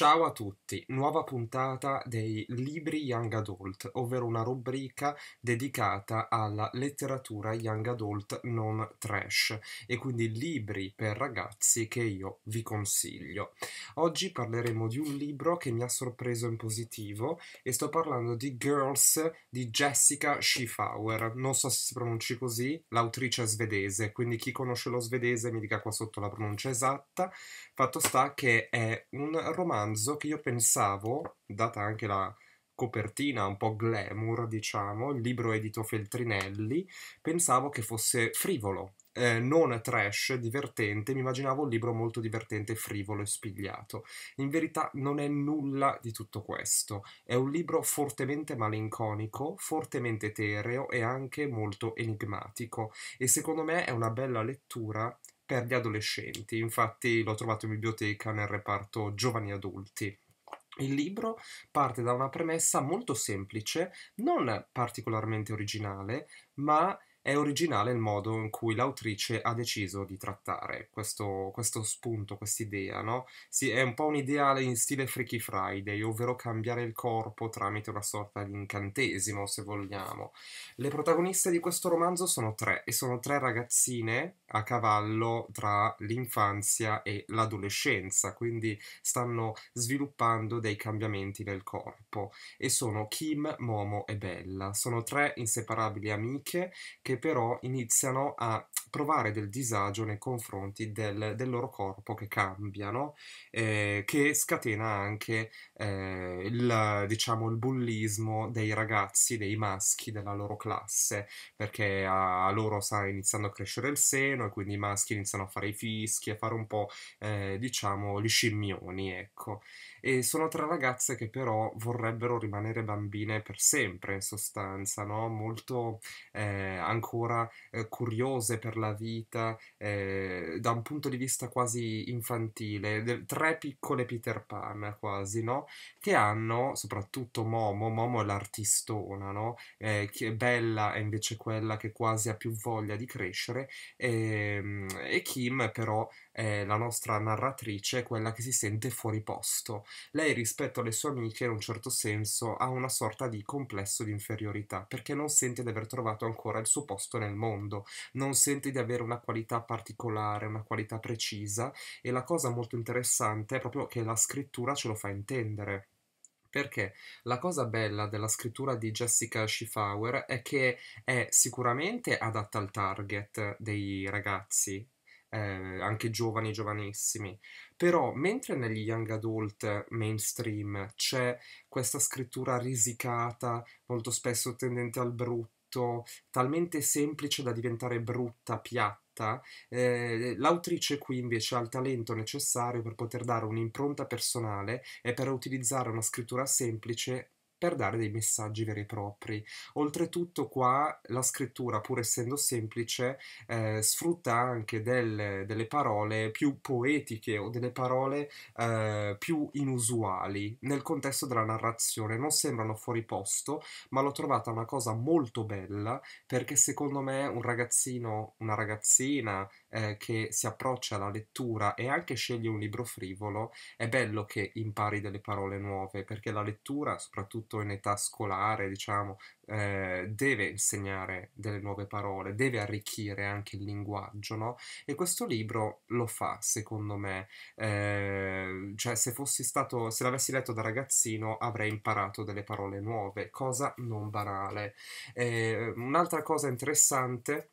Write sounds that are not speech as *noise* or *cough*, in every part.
Ciao a tutti, nuova puntata dei Libri Young Adult, ovvero una rubrica dedicata alla letteratura Young Adult non trash e quindi libri per ragazzi che io vi consiglio. Oggi parleremo di un libro che mi ha sorpreso in positivo e sto parlando di Girls di Jessica Schiffauer, non so se si pronunci così, l'autrice svedese, quindi chi conosce lo svedese mi dica qua sotto la pronuncia esatta. Fatto sta che è un romanzo romanzo che io pensavo, data anche la copertina un po' glamour, diciamo, il libro edito Feltrinelli, pensavo che fosse frivolo, eh, non trash, divertente, mi immaginavo un libro molto divertente, frivolo e spigliato. In verità non è nulla di tutto questo, è un libro fortemente malinconico, fortemente terreo e anche molto enigmatico e secondo me è una bella lettura per gli adolescenti, infatti l'ho trovato in biblioteca nel reparto giovani adulti. Il libro parte da una premessa molto semplice, non particolarmente originale, ma è originale il modo in cui l'autrice ha deciso di trattare questo, questo spunto, quest'idea, no? Sì, è un po' un ideale in stile Freaky Friday, ovvero cambiare il corpo tramite una sorta di incantesimo, se vogliamo. Le protagoniste di questo romanzo sono tre, e sono tre ragazzine a cavallo tra l'infanzia e l'adolescenza, quindi stanno sviluppando dei cambiamenti nel corpo, e sono Kim, Momo e Bella. Sono tre inseparabili amiche che però iniziano a provare del disagio nei confronti del, del loro corpo che cambiano, eh, che scatena anche eh, il, diciamo, il bullismo dei ragazzi, dei maschi della loro classe, perché a, a loro sta iniziando a crescere il seno e quindi i maschi iniziano a fare i fischi, a fare un po', eh, diciamo, gli scimmioni, ecco. E sono tre ragazze che però vorrebbero rimanere bambine per sempre, in sostanza, no? Molto eh, ancora eh, curiose per la vita, eh, da un punto di vista quasi infantile, tre piccole Peter Pan quasi, no? che hanno soprattutto Momo, Momo è l'artistona, no? Eh, che Bella è invece quella che quasi ha più voglia di crescere e, ehm, e Kim però è la nostra narratrice, quella che si sente fuori posto. Lei rispetto alle sue amiche in un certo senso ha una sorta di complesso di inferiorità perché non sente di aver trovato ancora il suo posto nel mondo, non sente di avere una qualità particolare, una qualità precisa e la cosa molto interessante è proprio che la scrittura ce lo fa intendere prendere. Perché la cosa bella della scrittura di Jessica Schiffauer è che è sicuramente adatta al target dei ragazzi, eh, anche giovani, giovanissimi. Però, mentre negli young adult mainstream c'è questa scrittura risicata, molto spesso tendente al brutto, talmente semplice da diventare brutta, piatta, diretta, eh, l'autrice qui invece ha il talento necessario per poter dare un'impronta personale e per utilizzare una scrittura semplice per dare dei messaggi veri e propri. Oltretutto qua la scrittura, pur essendo semplice, eh, sfrutta anche del, delle parole più poetiche o delle parole eh, più inusuali nel contesto della narrazione. Non sembrano fuori posto, ma l'ho trovata una cosa molto bella perché secondo me un ragazzino, una ragazzina, eh, che si approccia alla lettura e anche sceglie un libro frivolo, è bello che impari delle parole nuove, perché la lettura, soprattutto in età scolare, diciamo, eh, deve insegnare delle nuove parole, deve arricchire anche il linguaggio, no? E questo libro lo fa, secondo me. Eh, cioè, se fossi stato, se l'avessi letto da ragazzino, avrei imparato delle parole nuove, cosa non banale. Eh, un'altra cosa interessante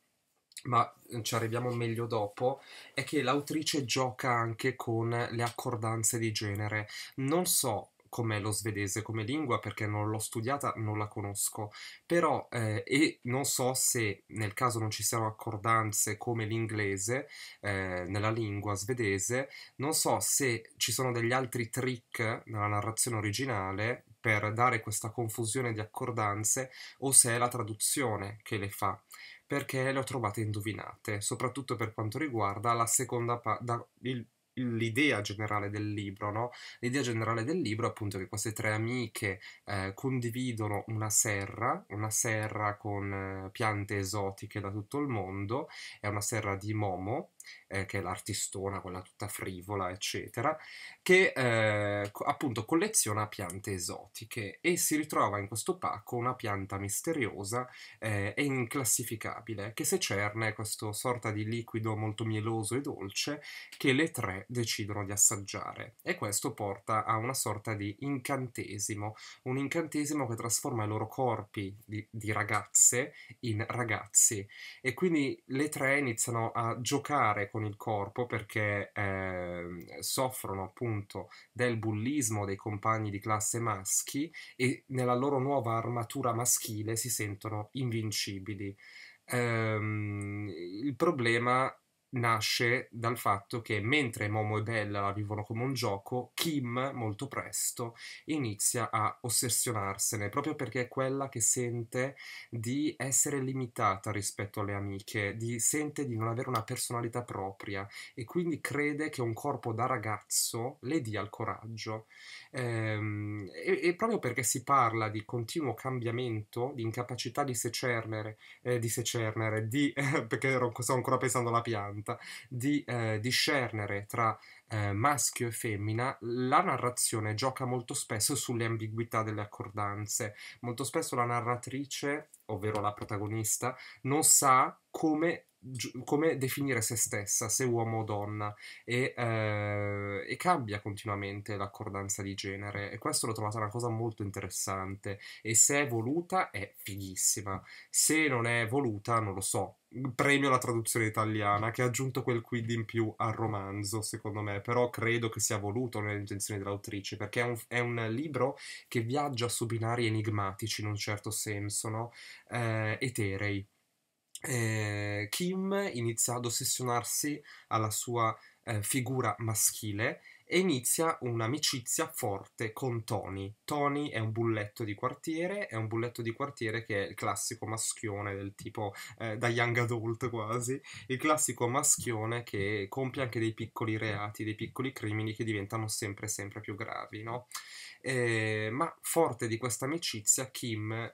ma ci arriviamo meglio dopo, è che l'autrice gioca anche con le accordanze di genere. Non so com'è lo svedese come lingua perché non l'ho studiata, non la conosco, però eh, e non so se nel caso non ci siano accordanze come l'inglese eh, nella lingua svedese, non so se ci sono degli altri trick nella narrazione originale per dare questa confusione di accordanze o se è la traduzione che le fa perché le ho trovate indovinate, soprattutto per quanto riguarda la seconda parte, l'idea generale del libro, no? L'idea generale del libro è appunto che queste tre amiche eh, condividono una serra, una serra con eh, piante esotiche da tutto il mondo, è una serra di Momo, eh, che è l'artistona, quella tutta frivola, eccetera, che eh, appunto colleziona piante esotiche e si ritrova in questo pacco una pianta misteriosa eh, e inclassificabile che secerne questo sorta di liquido molto mieloso e dolce che le tre decidono di assaggiare e questo porta a una sorta di incantesimo, un incantesimo che trasforma i loro corpi di, di ragazze in ragazzi e quindi le tre iniziano a giocare fare con il corpo perché eh, soffrono appunto del bullismo dei compagni di classe maschi e nella loro nuova armatura maschile si sentono invincibili. Um, il problema nasce dal fatto che mentre Momo e Bella la vivono come un gioco, Kim molto presto inizia a ossessionarsene proprio perché è quella che sente di essere limitata rispetto alle amiche, di, sente di non avere una personalità propria e quindi crede che un corpo da ragazzo le dia il coraggio. Ehm, e, e, proprio perché si parla di continuo cambiamento, di incapacità di secernere, eh, di secernere, di, *laughs* perché ero, sto ancora pensando alla pianta, racconta di eh, discernere tra eh, maschio e femmina, la narrazione gioca molto spesso sulle ambiguità delle accordanze. Molto spesso la narratrice, ovvero la protagonista, non sa come come definire se stessa, se uomo o donna, e, eh, e, cambia continuamente l'accordanza di genere. E questo l'ho trovata una cosa molto interessante. E se è voluta è fighissima, se non è voluta non lo so. Premio la traduzione italiana che ha aggiunto quel quid in più al romanzo, secondo me, però credo che sia voluto nelle intenzioni dell'autrice perché è un, è un libro che viaggia su binari enigmatici in un certo senso, no? eh, eterei eh, Kim inizia ad ossessionarsi alla sua eh, figura maschile e inizia un'amicizia forte con Tony. Tony è un bulletto di quartiere, è un bulletto di quartiere che è il classico maschione del tipo eh, da young adult quasi, il classico maschione che compie anche dei piccoli reati, dei piccoli crimini che diventano sempre sempre più gravi, no? Eh, ma forte di questa amicizia Kim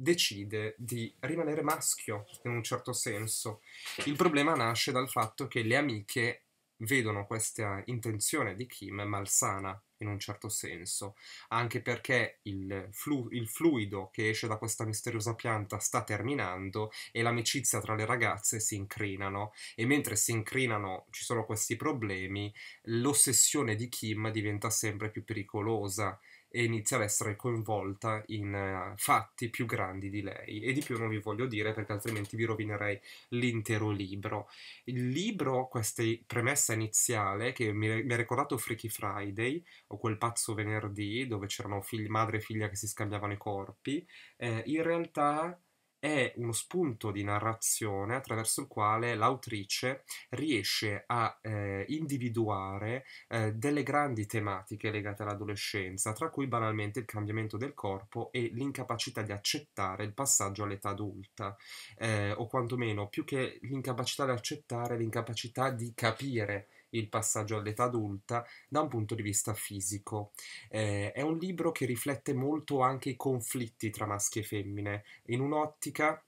decide di rimanere maschio in un certo senso. Il problema nasce dal fatto che le amiche vedono questa intenzione di Kim malsana in un certo senso, anche perché il, flu- il, fluido che esce da questa misteriosa pianta sta terminando e l'amicizia tra le ragazze si incrinano e mentre si incrinano ci sono questi problemi, l'ossessione di Kim diventa sempre più pericolosa e inizia ad essere coinvolta in eh, fatti più grandi di lei. E di più non vi voglio dire perché altrimenti vi rovinerei l'intero libro. Il libro, questa premessa iniziale che mi, mi ha ricordato Freaky Friday o quel pazzo venerdì dove c'erano figli, madre e figlia che si scambiavano i corpi, eh, in realtà è uno spunto di narrazione attraverso il quale l'autrice riesce a eh, individuare eh, delle grandi tematiche legate all'adolescenza, tra cui banalmente il cambiamento del corpo e l'incapacità di accettare il passaggio all'età adulta, eh, o quantomeno più che l'incapacità di accettare, l'incapacità di capire il passaggio all'età adulta da un punto di vista fisico. Eh, è un libro che riflette molto anche i conflitti tra maschi e femmine, in un'ottica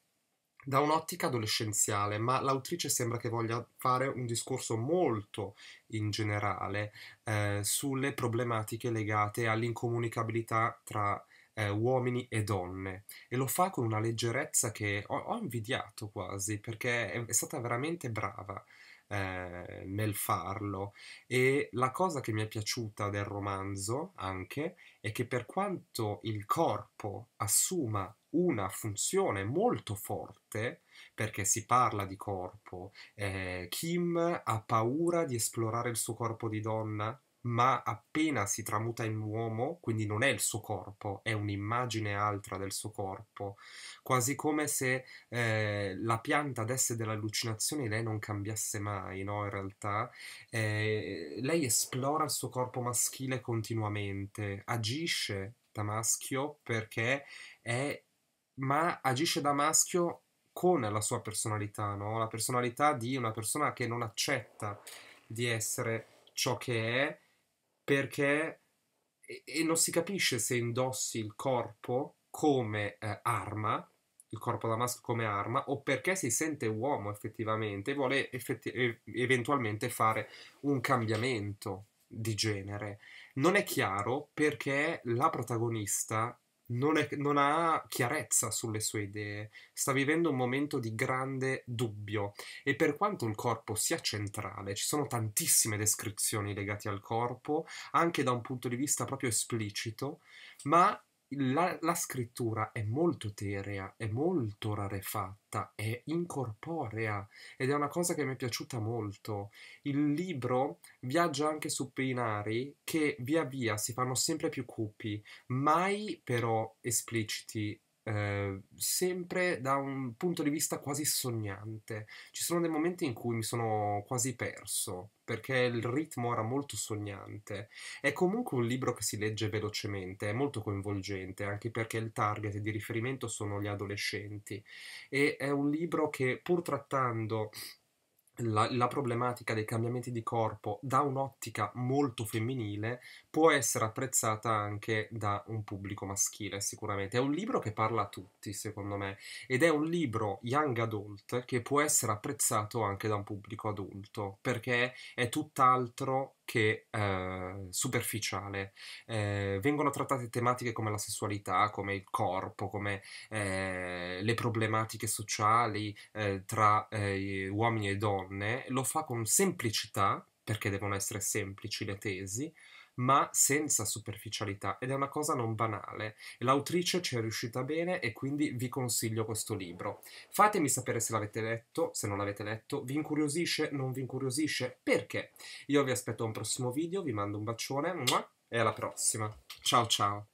da un'ottica adolescenziale, ma l'autrice sembra che voglia fare un discorso molto in generale eh, sulle problematiche legate all'incomunicabilità tra eh, uomini e donne e lo fa con una leggerezza che ho, ho invidiato quasi perché è, è stata veramente brava eh, nel farlo e la cosa che mi è piaciuta del romanzo anche è che per quanto il corpo assuma una funzione molto forte, perché si parla di corpo. Eh, Kim ha paura di esplorare il suo corpo di donna ma appena si tramuta in uomo, quindi non è il suo corpo, è un'immagine altra del suo corpo, quasi come se eh, la pianta desse delle allucinazioni lei non cambiasse mai, no? In realtà, eh, lei esplora il suo corpo maschile continuamente, agisce da maschio perché è, ma agisce da maschio con la sua personalità, no? La personalità di una persona che non accetta di essere ciò che è perché e, non si capisce se indossi il corpo come eh, arma, il corpo da maschio come arma, o perché si sente uomo effettivamente e vuole effetti- eventualmente fare un cambiamento di genere. Non è chiaro perché la protagonista non, è, non, ha chiarezza sulle sue idee, sta vivendo un momento di grande dubbio e per quanto il corpo sia centrale, ci sono tantissime descrizioni legate al corpo, anche da un punto di vista proprio esplicito, ma la, la, scrittura è molto terea, è molto rarefatta, è incorporea ed è una cosa che mi è piaciuta molto. Il libro viaggia anche su binari che via via si fanno sempre più cupi, mai però espliciti Ehm, sempre da un punto di vista quasi sognante. Ci sono dei momenti in cui mi sono quasi perso perché il ritmo era molto sognante. È comunque un libro che si legge velocemente, è molto coinvolgente, anche perché il target di riferimento sono gli adolescenti. E è un libro che, pur trattando la, la, problematica dei cambiamenti di corpo da un'ottica molto femminile può essere apprezzata anche da un pubblico maschile, sicuramente. È un libro che parla a tutti, secondo me, ed è un libro young adult che può essere apprezzato anche da un pubblico adulto, perché è tutt'altro che eh, superficiale. Eh, vengono trattate tematiche come la sessualità, come il corpo, come eh, le problematiche sociali eh, tra eh, uomini e donne. Lo fa con semplicità, perché devono essere semplici le tesi, ma senza superficialità ed è una cosa non banale. L'autrice ci è riuscita bene e quindi vi consiglio questo libro. Fatemi sapere se l'avete letto, se non l'avete letto, vi incuriosisce, non vi incuriosisce, perché? Io vi aspetto a un prossimo video, vi mando un bacione e alla prossima. Ciao ciao!